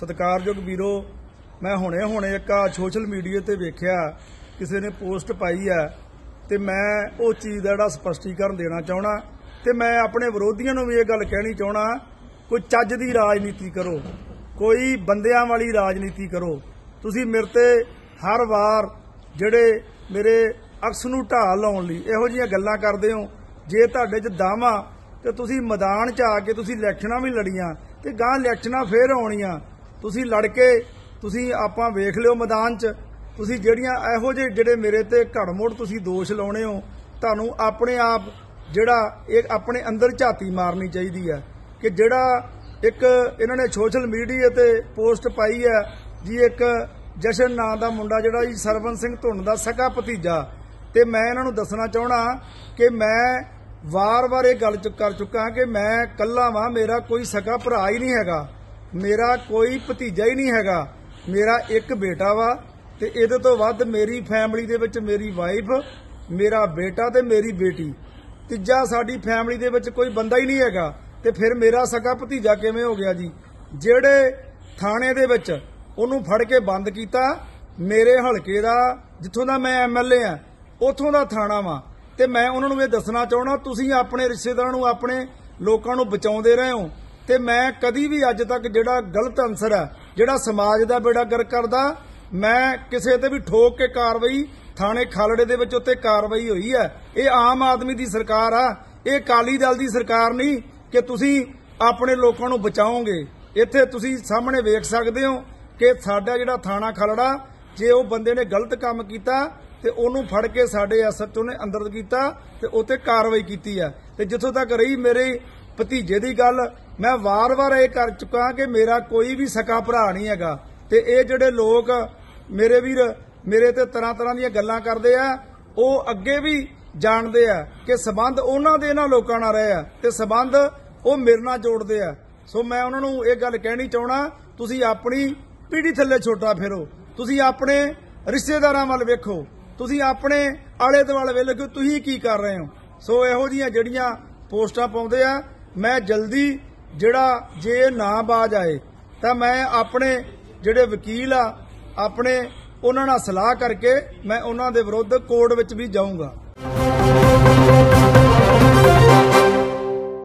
ਸਤਿਕਾਰਯੋਗ ਵੀਰੋ ਮੈਂ ਹੁਣੇ ਹੁਣੇ ਇੱਕ ਆ ਸੋਸ਼ਲ ਮੀਡੀਆ ਤੇ ਵੇਖਿਆ ਕਿਸੇ ਨੇ ਪੋਸਟ ਪਾਈ ਆ ਤੇ ਮੈਂ ਉਹ ਚੀਜ਼ ਦਾ ਜਿਹੜਾ ਸਪਸ਼ਟੀਕਰਨ ਦੇਣਾ ਚਾਹਣਾ ਤੇ ਮੈਂ ਆਪਣੇ ਵਿਰੋਧੀਆਂ ਨੂੰ ਵੀ ਇਹ ਗੱਲ ਕਹਿਣੀ ਚਾਹਣਾ ਕੋਈ ਚੱਜ ਦੀ ਰਾਜਨੀਤੀ ਕਰੋ ਕੋਈ ਬੰਦਿਆਂ ਵਾਲੀ ਰਾਜਨੀਤੀ ਕਰੋ ਤੁਸੀਂ ਮੇਰੇ ਤੇ ਹਰ ਵਾਰ ਜਿਹੜੇ ਮੇਰੇ ਅਕਸ ਨੂੰ ਢਾਹ ਲਾਉਣ ਲਈ ਇਹੋ ਜਿਹੀਆਂ ਗੱਲਾਂ ਕਰਦੇ ਹੋ ਜੇ ਤੁਹਾਡੇ 'ਚ ਦਾਮਾ ਤੇ ਤੁਸੀਂ ਮੈਦਾਨ 'ਚ ਆ ਕੇ ਤੁਸੀਂ ਇਲੈਕਸ਼ਨਾਂ ਵੀ ਲੜੀਆਂ ਤੇ ਗਾਂ ਇਲੈਕਸ਼ਨਾਂ ਫੇਰ ਆਉਣੀਆਂ ਤੁਸੀਂ ਲੜ ਕੇ ਤੁਸੀਂ ਆਪਾਂ ਵੇਖ ਲਿਓ ਮੈਦਾਨ 'ਚ ਤੁਸੀਂ ਜਿਹੜੀਆਂ ਇਹੋ ਜਿਹੇ ਜਿਹੜੇ ਮੇਰੇ ਤੇ ਘੜਮੋੜ ਤੁਸੀਂ ਦੋਸ਼ ਲਾਉਣੇ ਹੋ ਤੁਹਾਨੂੰ ਆਪਣੇ ਆਪ ਜਿਹੜਾ ਇਹ ਆਪਣੇ ਅੰਦਰ ਝਾਤੀ ਮਾਰਨੀ ਚਾਹੀਦੀ ਹੈ ਕਿ ਜਿਹੜਾ ਇੱਕ ਇਹਨਾਂ ਨੇ ਸੋਸ਼ਲ ਮੀਡੀਆ ਤੇ ਪੋਸਟ ਪਾਈ ਹੈ ਜੀ ਇੱਕ ਜਸ਼ਨ ਨਾਂ ਦਾ ਮੁੰਡਾ ਜਿਹੜਾ ਜੀ ਸਰਵਨ ਸਿੰਘ ਧੁੰਨ ਦਾ ਸਕਾ ਭਤੀਜਾ ਤੇ ਮੈਂ ਇਹਨਾਂ ਨੂੰ ਦੱਸਣਾ ਚਾਹਣਾ ਕਿ ਮੈਂ ਵਾਰ-ਵਾਰ ਇਹ ਗੱਲ ਕਰ ਚੁੱਕਾ ਕਿ ਮੈਂ ਕੱਲਾ ਵਾਂ ਮੇਰਾ ਕੋਈ ਸਕਾ ਭਰਾ ਹੀ ਨਹੀਂ ਹੈਗਾ ਮੇਰਾ ਕੋਈ ਭਤੀਜਾ ਹੀ ਨਹੀਂ ਹੈਗਾ ਮੇਰਾ ਇੱਕ ਬੇਟਾ ਵਾ ਤੇ ਇਹਦੇ ਤੋਂ ਵੱਧ ਮੇਰੀ ਫੈਮਿਲੀ ਦੇ ਵਿੱਚ ਮੇਰੀ ਵਾਈਫ ਮੇਰਾ ਬੇਟਾ ਤੇ ਮੇਰੀ ਬੇਟੀ ਤੀਜਾ ਸਾਡੀ ਫੈਮਿਲੀ ਦੇ ਵਿੱਚ ਕੋਈ ਬੰਦਾ ਹੀ ਨਹੀਂ ਹੈਗਾ ਤੇ ਫਿਰ ਮੇਰਾ ਸਕਾ ਭਤੀਜਾ ਕਿਵੇਂ ਹੋ ਗਿਆ ਜੀ ਜਿਹੜੇ ਥਾਣੇ ਦੇ ਵਿੱਚ ਉਹਨੂੰ ਫੜ ਕੇ ਬੰਦ ਕੀਤਾ ਮੇਰੇ ਹਲਕੇ ਦਾ ਜਿੱਥੋਂ ਦਾ ਮੈਂ ਐਮਐਲਏ ਆ ਉਥੋਂ ਦਾ ਥਾਣਾ ਵਾ ਤੇ ਮੈਂ ਉਹਨਾਂ ਨੂੰ ਇਹ ਦੱਸਣਾ ਚਾਹਣਾ ਤੁਸੀਂ ਆਪਣੇ ਰਿਸ਼ਤੇਦਾਰਾਂ ਨੂੰ ਆਪਣੇ ਲੋਕਾਂ ਨੂੰ ਬਚਾਉਂਦੇ ਰਹੇ ਹੋ ਤੇ ਮੈਂ ਕਦੀ ਵੀ ਅੱਜ ਤੱਕ ਜਿਹੜਾ ਗਲਤ ਅਨਸਰ ਹੈ ਜਿਹੜਾ ਸਮਾਜ ਦਾ ਬੇੜਾ ਗਰ ਕਰਦਾ ਮੈਂ ਕਿਸੇ ਤੇ ਵੀ ਠੋਕ ਕੇ ਕਾਰਵਾਈ ਥਾਣੇ ਖਾਲੜੇ ਦੇ ਵਿੱਚ ਉੱਤੇ ਕਾਰਵਾਈ ਹੋਈ ਹੈ ਇਹ ਆਮ ਆਦਮੀ ਦੀ ਸਰਕਾਰ ਆ ਇਹ ਕਾਲੀ ਦਲ ਦੀ ਸਰਕਾਰ ਨਹੀਂ ਕਿ ਤੁਸੀਂ ਆਪਣੇ ਲੋਕਾਂ ਨੂੰ ਬਚਾਓਗੇ ਇੱਥੇ ਤੁਸੀਂ ਸਾਹਮਣੇ ਵੇਖ ਸਕਦੇ ਹੋ ਕਿ ਸਾਡਾ ਜਿਹੜਾ ਥਾਣਾ ਖਾਲੜਾ ਜੇ ਉਹ ਬੰਦੇ ਨੇ ਗਲਤ ਕੰਮ ਕੀਤਾ ਤੇ ਉਹਨੂੰ ਫੜ ਕੇ ਸਾਡੇ ਐਸਐਚਓ ਨੇ ਅੰਦਰ ਕੀਤਾ ਤੇ ਉੱਤੇ ਕਾਰਵਾਈ ਕੀਤੀ ਆ ਤੇ ਜਿੱਥੋਂ ਤੱਕ ਰਹੀ ਮੇਰੇ ਭਤੀਜੇ ਦੀ ਗੱਲ ਮੈਂ ਵਾਰ-ਵਾਰ ਇਹ ਕਰ ਚੁੱਕਾ ਕਿ ਮੇਰਾ ਕੋਈ ਵੀ ਸਕਾ ਭਰਾ ਨਹੀਂ ਹੈਗਾ ਤੇ ਇਹ ਜਿਹੜੇ ਲੋਕ ਮੇਰੇ ਵੀਰ ਮੇਰੇ ਤੇ ਤਰ੍ਹਾਂ ਤਰ੍ਹਾਂ ਦੀਆਂ ਗੱਲਾਂ ਕਰਦੇ ਆ ਉਹ ਅੱਗੇ ਵੀ ਜਾਣਦੇ ਆ ਕਿ ਸਬੰਧ ਉਹਨਾਂ ਦੇ ਇਹਨਾਂ ਲੋਕਾਂ ਨਾਲ ਰਹੇ ਆ ਤੇ ਸਬੰਧ ਉਹ ਮੇਰੇ ਨਾਲ ਜੋੜਦੇ ਆ ਸੋ ਮੈਂ ਉਹਨਾਂ ਨੂੰ ਇਹ ਗੱਲ ਕਹਿਣੀ ਚਾਹਣਾ ਤੁਸੀਂ ਆਪਣੀ ਪੀੜੀ ਥੱਲੇ ਛੋਟਾ ਫੇਰੋ ਤੁਸੀਂ ਆਪਣੇ ਰਿਸ਼ਤੇਦਾਰਾਂ ਵੱਲ ਵੇਖੋ ਤੁਸੀਂ ਆਪਣੇ ਆਲੇ ਦੁਆਲੇ ਵੇਖੋ ਤੁਸੀਂ ਕੀ ਕਰ ਰਹੇ ਹੋ ਸੋ ਇਹੋ ਜਿਹੀਆਂ ਜਿਹੜੀਆਂ ਪੋਸਟਾਂ ਪਾਉਂਦੇ ਆ ਮੈਂ ਜਲਦੀ ਜਿਹੜਾ ਜੇ ਨਾ ਬਾਜ ਆਏ ਤਾਂ ਮੈਂ ਆਪਣੇ ਜਿਹੜੇ ਵਕੀਲ ਆ ਆਪਣੇ ਉਹਨਾਂ ਨਾਲ ਸਲਾਹ ਕਰਕੇ ਮੈਂ ਉਹਨਾਂ ਦੇ ਵਿਰੁੱਧ ਕੋਰਟ ਵਿੱਚ ਵੀ ਜਾਊਂਗਾ